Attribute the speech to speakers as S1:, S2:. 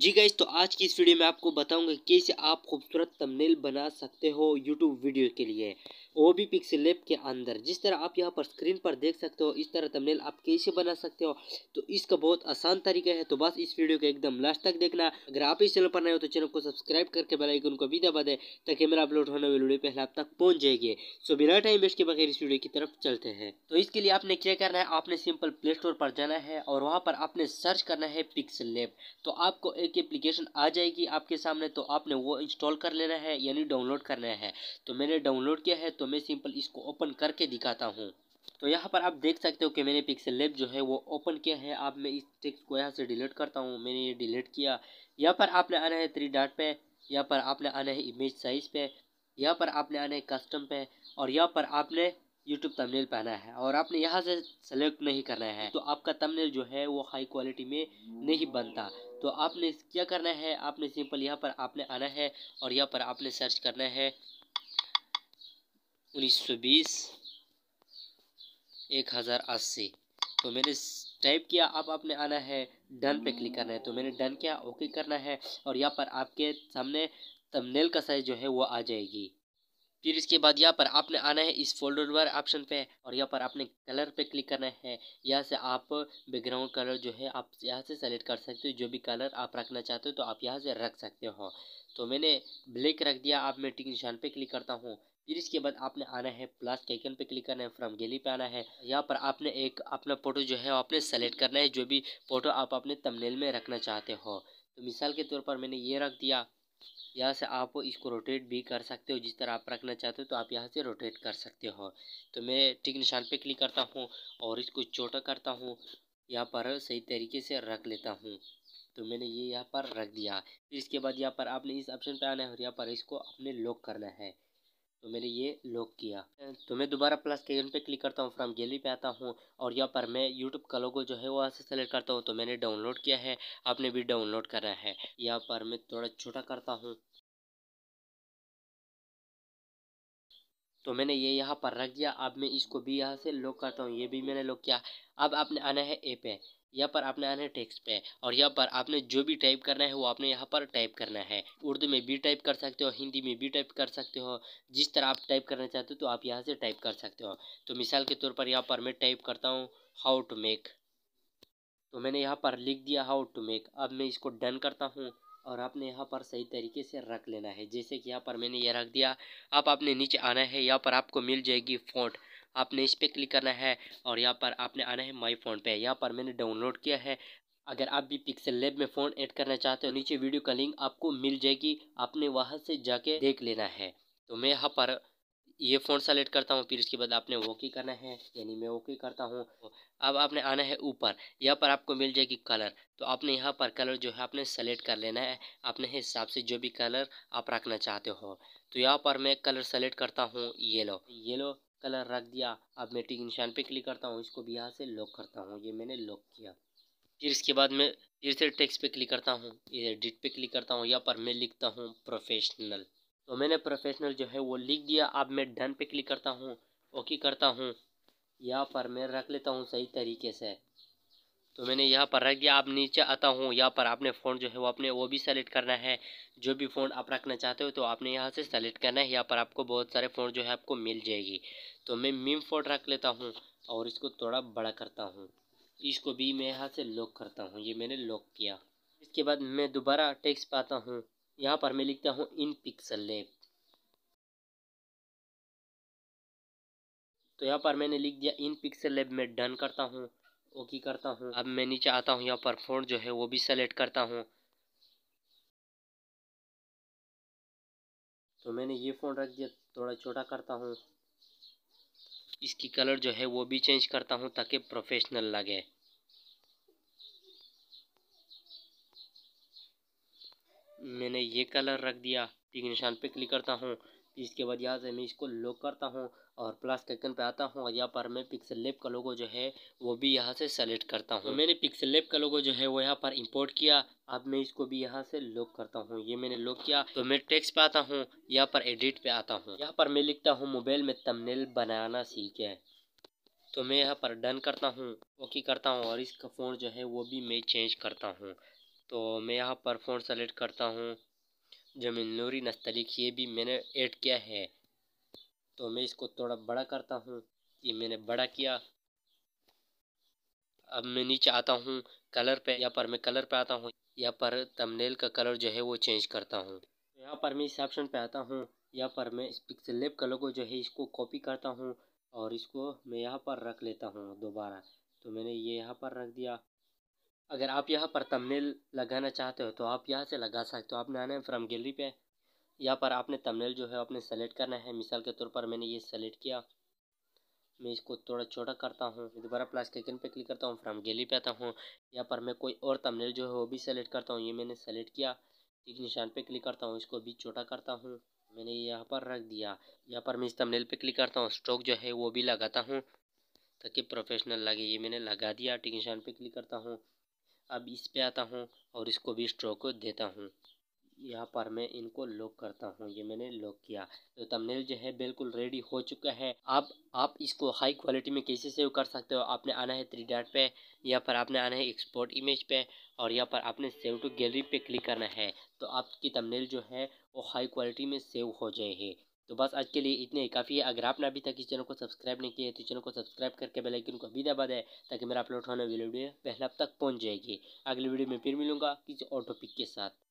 S1: जी guys तो आज की इस वीडियो में आपको बताऊंगा कैसे आप खूबसूरत तमनेल बना सकते हो यूट्यूब वीडियो के लिए ओ बी पिक्सल लेप के अंदर जिस तरह आप यहाँ पर स्क्रीन पर देख सकते हो इस तरह तमनेल आप कैसे बना सकते हो तो इसका बहुत आसान तरीका है तो बस इस वीडियो को एकदम लास्ट तक देखना अगर आप इस चैनल पर नए हो तो चैनल को सब्सक्राइब करके बेलाइकन को भी दबा दें ताकि मेरा अपलोड होने वाली वीडियो पहले आप तक पहुँच जाएगी सो बिना टाइम वेस्ट के बगैर इस वीडियो की तरफ चलते हैं तो इसके लिए आपने क्या करना है आपने सिंपल प्ले स्टोर पर जाना है और वहाँ पर आपने सर्च करना है पिक्सल लेप तो आपको की एप्लीकेशन आ जाएगी आपके सामने तो आपने वो इंस्टॉल कर लेना है यानी डाउनलोड करना है तो मैंने डाउनलोड किया है तो मैं सिंपल इसको ओपन करके दिखाता हूँ तो यहाँ पर आप देख सकते हो कि मैंने पिक्सल लेब जो है वो ओपन किया है आप मैं इस टेक्स्ट को यहाँ से डिलीट करता हूँ मैंने ये डिलीट किया यहाँ पर आपने आना है थ्री डाट पे यहाँ पर आपने आना है इमेज साइज़ पे यहाँ पर आपने आना है कस्टम पे और यहाँ पर आपने यूट्यूब तमनेल पहना है और आपने यहाँ से सेलेक्ट नहीं करना है तो आपका तमनेल जो है वो हाई क्वालिटी में नहीं बनता तो आपने क्या करना है आपने सिंपल यहाँ पर आपने आना है और यहाँ पर आपने सर्च करना है उन्नीस सौ बीस एक हज़ार अस्सी तो मैंने टाइप किया अब आपने आना है डन पे क्लिक करना है तो मैंने डन किया ओके करना है और यहाँ पर आपके सामने तमनेल का साइज़ जो है वो आ जाएगी फिर इसके बाद यहाँ पर आपने आना है इस फोल्डर वर ऑप्शन पे और यहाँ पर आपने कलर पे क्लिक करना है यहाँ से आप बैकग्राउंड कलर जो है आप यहाँ से सेलेक्ट कर सकते हो जो भी कलर आप रखना चाहते हो तो आप यहाँ से रख सकते हो तो मैंने ब्लैक रख दिया आप मैं टिक निशान पे क्लिक करता हूँ फिर इसके बाद आपने आना है प्लस के पे क्लिक करना है फ्रॉम गैली पे आना है यहाँ पर आपने एक अपना फ़ोटो जो है आपने सेलेक्ट करना है जो भी फ़ोटो आप अपने तमनेल में रखना चाहते हो तो मिसाल के तौर पर मैंने ये रख दिया यहाँ से आप इसको रोटेट भी कर सकते हो जिस तरह आप रखना चाहते हो तो आप यहाँ से रोटेट कर सकते हो तो मैं टिक निशान पे क्लिक करता हूँ और इसको छोटा करता हूँ यहाँ पर सही तरीके से रख लेता हूँ तो मैंने ये यहाँ पर रख दिया फिर इसके बाद यहाँ पर आपने इस ऑप्शन पे आना है और यहाँ पर इसको अपने लॉक करना है तो मैंने ये लॉक किया तो मैं दोबारा प्लस के पे क्लिक करता हूँ फ्रॉम गैलरी पे आता हूँ और यहाँ पर मैं यूट्यूब का लोगो जो है वहाँ से सेलेक्ट करता हूँ तो मैंने डाउनलोड किया है आपने भी डाउनलोड करना है यहाँ पर मैं थोड़ा छोटा करता हूँ तो मैंने ये यहाँ पर रख दिया अब मैं इसको भी यहाँ से लॉक करता हूँ ये भी मैंने लॉक किया अब आपने आना है ए पे यहाँ पर आपने आना है टेक्स्ट पे और यहाँ पर आपने जो भी टाइप करना है वो आपने यहाँ पर टाइप करना है उर्दू में भी टाइप कर सकते हो हिंदी में भी टाइप कर सकते हो जिस तरह आप टाइप करना चाहते हो तो आप यहाँ से टाइप कर सकते हो तो मिसाल के तौर पर यहाँ पर मैं टाइप करता हूँ हाउ टू मेक तो मैंने यहाँ पर लिख दिया हाउ टू मेक अब मैं इसको डन करता हूँ और आपने यहाँ पर सही तरीके से रख लेना है जैसे कि यहाँ पर मैंने ये रख दिया अब आपने नीचे आना है यहाँ पर आपको मिल जाएगी फोन आपने इस पर क्लिक करना है और यहाँ पर आपने आना है माई फ़ोन पे यहाँ पर मैंने डाउनलोड किया है अगर आप भी पिक्सल लेब में फ़ोन ऐड करना चाहते हो नीचे वीडियो का लिंक आपको मिल जाएगी आपने वहाँ से जाके देख लेना है तो मैं यहाँ पर ये फ़ोन सेलेक्ट करता हूँ फिर इसके बाद आपने ओके करना है यानी मैं ओके करता हूँ अब आपने आना है ऊपर यहाँ पर आपको मिल जाएगी कलर तो आपने यहाँ पर कलर जो है आपने सेलेक्ट कर लेना है अपने हिसाब से जो भी कलर आप रखना चाहते हो तो यहाँ पर मैं कलर सेलेक्ट करता हूँ येलो येलो कलर रख दिया अब मैं टिक निशान पर क्लिक करता हूँ इसको भी यहाँ से लॉक करता हूँ ये मैंने लॉक किया फिर इसके बाद मैं फिर से टेक्स्ट पे क्लिक करता हूँ एडिट पे क्लिक करता हूँ यहाँ पर मैं लिखता हूँ प्रोफेशनल तो मैंने प्रोफेशनल जो है वो लिख दिया अब मैं डन पे क्लिक करता हूँ ओके करता हूँ यहाँ पर मैं रख लेता हूँ सही तरीके से तो मैंने यहाँ पर रख दिया आप नीचे आता हूँ यहाँ पर आपने फ़ोन जो है वो आपने वो भी सेलेक्ट करना है जो भी फ़ोन आप रखना चाहते हो तो आपने यहाँ से सेलेक्ट करना है यहाँ पर आपको बहुत सारे फ़ोन जो है आपको मिल जाएगी तो मैं मीम फोन रख लेता हूँ और इसको थोड़ा बड़ा करता हूँ इसको भी मैं यहाँ से लॉक करता हूँ ये मैंने लॉक किया इसके बाद मैं दोबारा टेक्स पाता हूँ यहाँ पर मैं लिखता हूँ इन पिक्सल लेप तो यहाँ पर मैंने लिख दिया इन पिक्सल लेब में डन करता हूँ ओके करता हूँ अब मैं नीचे आता हूँ यहाँ पर फ़ोन जो है वो भी सेलेक्ट करता हूँ तो मैंने ये फ़ोन रख दिया थोड़ा छोटा करता हूँ इसकी कलर जो है वो भी चेंज करता हूँ ताकि प्रोफेशनल लगे मैंने ये कलर रख दिया ठीक निशान पे क्लिक करता हूँ इसके बाद यहाँ से मैं इसको लॉक करता हूँ और प्लस कैकन पे आता हूँ और यहाँ पर मैं पिक्सल लेप का लोगो जो है वो भी यहाँ से सेलेक्ट करता हूँ तो मैंने पिक्सल लेप का लोगो जो है वो यहाँ पर इंपोर्ट किया अब मैं इसको भी यहाँ से लॉक करता हूँ ये मैंने लॉक किया तो मैं टेक्स्ट पे आता हूँ यहाँ पर एडिट पे आता हूँ यहाँ पर मैं लिखता हूँ मोबाइल में तमनेल बनाना सीखे तो मैं यहाँ पर डन करता हूँ ओके करता हूँ और इसका फ़ोन जो है वो भी मैं चेंज करता हूँ तो मैं यहाँ पर फोन सेलेक्ट करता हूँ जमीन नूरी नस्तलिक ये भी मैंने ऐड किया है तो मैं इसको थोड़ा बड़ा करता हूँ ये मैंने बड़ा किया अब मैं नीचे आता हूँ कलर पे यहाँ पर मैं कलर पे आता हूँ या पर तमनेल का कलर जो है वो चेंज करता हूँ तो यहाँ पर मैं इस ऑप्शन पे आता हूँ यहाँ पर मैं इस पिक्सल कलर को जो है इसको कॉपी करता हूँ और इसको मैं यहाँ पर रख लेता हूँ दोबारा तो मैंने ये यहाँ पर रख दिया अगर आप यहाँ पर तमनेल लगाना चाहते हो तो आप यहाँ से लगा सकते हो आपने आना है फ्रॉम गैलरी पे यहाँ पर आपने तमनेल जो है आपने सेलेक्ट करना है मिसाल के तौर पर मैंने ये सेलेक्ट किया मैं इसको थोड़ा छोटा करता हूँ दोबारा प्लस के पे क्लिक करता हूँ फ्रॉम गैलरी पे आता हूँ यहाँ पर मैं कोई और तमनेल जो है वो भी सेलेक्ट करता हूँ ये मैंने सेलेक्ट किया एक निशान पर क्लिक करता हूँ इसको भी छोटा करता हूँ मैंने यहाँ पर रख दिया यहाँ पर मैं इस तमनेल पर क्लिक करता हूँ स्ट्रोक जो है वो भी लगाता हूँ ताकि प्रोफेशनल लगे ये मैंने लगा दिया टिक निशान पे क्लिक करता हूँ अब इस पे आता हूँ और इसको भी स्ट्रोक देता हूँ यहाँ पर मैं इनको लॉक करता हूँ ये मैंने लॉक किया तो तमनेल जो है बिल्कुल रेडी हो चुका है आप आप इसको हाई क्वालिटी में कैसे सेव कर सकते हो आपने आना है थ्री डाट पे या पर आपने आना है एक्सपोर्ट इमेज पे और यहाँ पर आपने सेव टू गैलरी पे क्लिक करना है तो आपकी तमनेल जो है वो हाई क्वालिटी में सेव हो जाएगी तो बस आज के लिए इतने ही काफ़ी है अगर आपने अभी तक इस चैनल को सब्सक्राइब नहीं किया है तो चैनल को सब्सक्राइब करके बेल आइकन को अभी दबा दें ताकि मेरा अपलोड होने वाली वीडियो पहले अब तक पहुंच जाएगी अगली वीडियो में फिर मिलूंगा किसी और टॉपिक के साथ